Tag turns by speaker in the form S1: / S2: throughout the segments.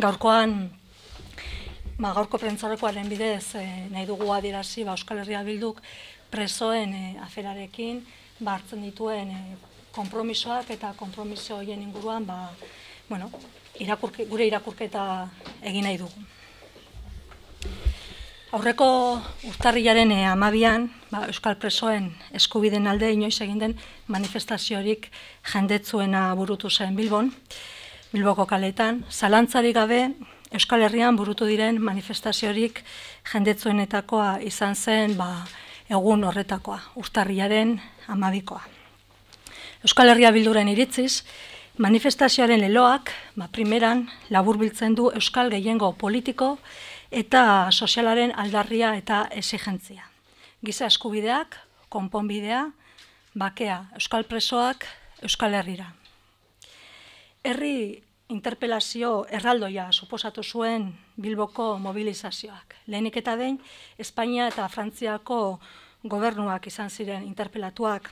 S1: gaurkoan ba, gaurko prentzarekoaren bidez e, nahi dugu adierazi ba, Euskal Herria Bilduk presoen eh, aferarekin ba, hartzen dituen e, konpromisoak eta konpromiso hoien inguruan ba, bueno, irakurke, gure irakurketa egin nahi dugu. Aurreko urtarrilaren e, amabian, ba, Euskal Presoen eskubiden alde inoiz egin den manifestaziorik jendetzuena burutu zen Bilbon, Bilboko kaletan, zalantzarik gabe, Euskal Herrian burutu diren manifestaziorik jendetzuenetakoa izan zen ba, egun horretakoa, urtarriaren amabikoa. Euskal Herria bilduren iritziz, manifestazioaren eloak, ba, primeran, laburbiltzen du Euskal gehiengo politiko eta sozialaren aldarria eta exigentzia. Giza eskubideak, konponbidea, bakea, Euskal presoak, Euskal Herrira herri interpelazio erraldoia suposatu zuen Bilboko mobilizazioak. Lehenik eta behin, Espainia eta Frantziako gobernuak izan ziren interpelatuak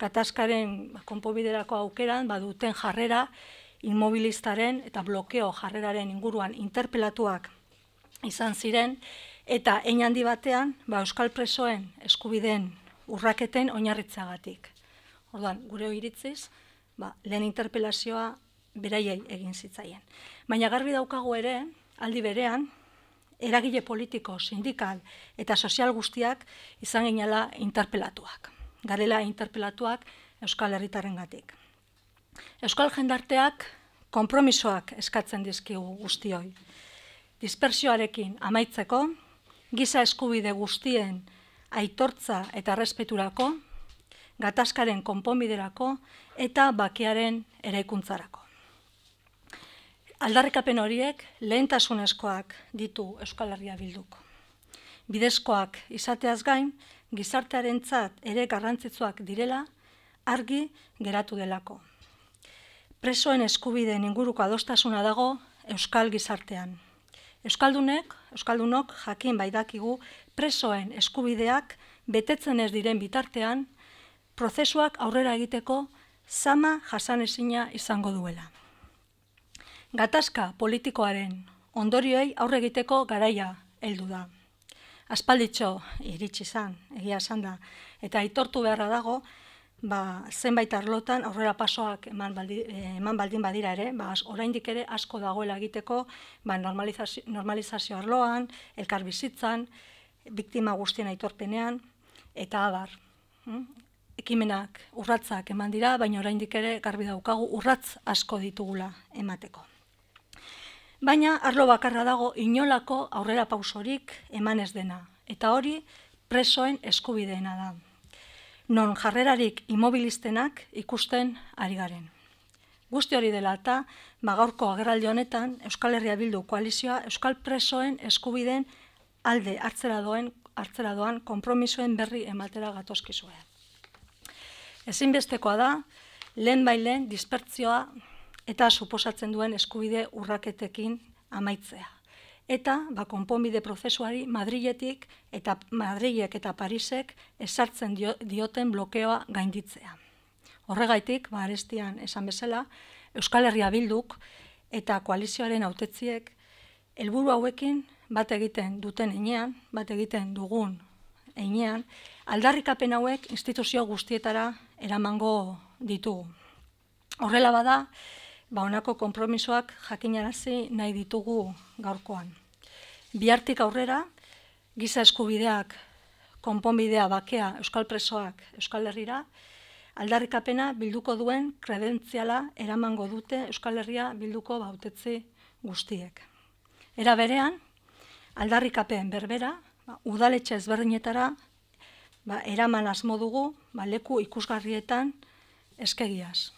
S1: kataskaren ba, konpobiderako aukeran baduten jarrera inmobilistaren eta blokeo jarreraren inguruan interpelatuak izan ziren eta hein handi batean ba euskal presoen Eskubideen urraketen oinarritzagatik. Orduan, gure iritziz, ba, lehen interpelazioa beraiei egin zitzaien. Baina garbi daukagu ere, aldi berean, eragile politiko, sindikal eta sozial guztiak izan ginala interpelatuak. Garela interpelatuak Euskal Herritaren gatik. Euskal jendarteak kompromisoak eskatzen dizkigu guztioi. Dispersioarekin amaitzeko, giza eskubide guztien aitortza eta respeturako, gatazkaren konponbiderako eta bakearen eraikuntzarako. Aldarrikapen horiek lehentasunezkoak ditu Euskal Herria Bilduk. Bidezkoak izateaz gain, gizartearentzat ere garrantzitsuak direla, argi geratu delako. Presoen eskubideen inguruko adostasuna dago Euskal gizartean. Euskaldunek, Euskaldunok jakin baidakigu presoen eskubideak betetzen ez diren bitartean, prozesuak aurrera egiteko sama jasanezina izango duela. Gataska politikoaren ondorioei aurre egiteko garaia heldu da. Aspalditxo iritsi zan, egia esan da, eta aitortu beharra dago, ba, zenbait arlotan aurrera pasoak eman, eh, eman baldin badira ere, ba, oraindik ere asko dagoela egiteko, ba, normalizazio, arloan, elkar bizitzan, biktima guztien aitorpenean, eta abar. Hm? Ekimenak urratzak eman dira, baina oraindik ere garbi daukagu urratz asko ditugula emateko. Baina arlo bakarra dago inolako aurrera pausorik emanez dena, eta hori presoen eskubideena da. Non jarrerarik imobilistenak ikusten ari garen. Guzti hori dela eta, magaurko ba, agerraldi honetan, Euskal Herria Bildu koalizioa Euskal presoen eskubideen alde hartzera doen, hartzera doan kompromisoen berri ematera gatozkizuea. Ezinbestekoa da, lehen bailen dispertzioa eta suposatzen duen eskubide urraketekin amaitzea. Eta, ba, konponbide prozesuari Madriletik eta Madrilek eta Parisek esartzen dioten blokeoa gainditzea. Horregaitik, ba, arestian esan bezala, Euskal Herria Bilduk eta koalizioaren autetziek helburu hauekin bat egiten duten enean, bat egiten dugun enean, aldarrikapen hauek instituzio guztietara eramango ditugu. Horrela bada, ba, honako konpromisoak jakinarazi nahi ditugu gaurkoan. Biartik aurrera, giza eskubideak, konponbidea, bakea, euskal presoak, euskal herrira, aldarrikapena bilduko duen kredentziala eramango dute euskal herria bilduko bautetzi guztiek. Era berean, aldarrikapen berbera, ba, udaletxe ezberdinetara, ba, eraman azmodugu ba, leku ikusgarrietan eskegiaz.